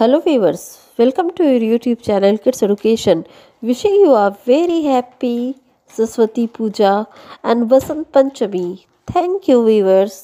Hello viewers, welcome to your YouTube channel Kids Education. Wishing you a very happy Saraswati Puja and Vasant Panchami. Thank you viewers.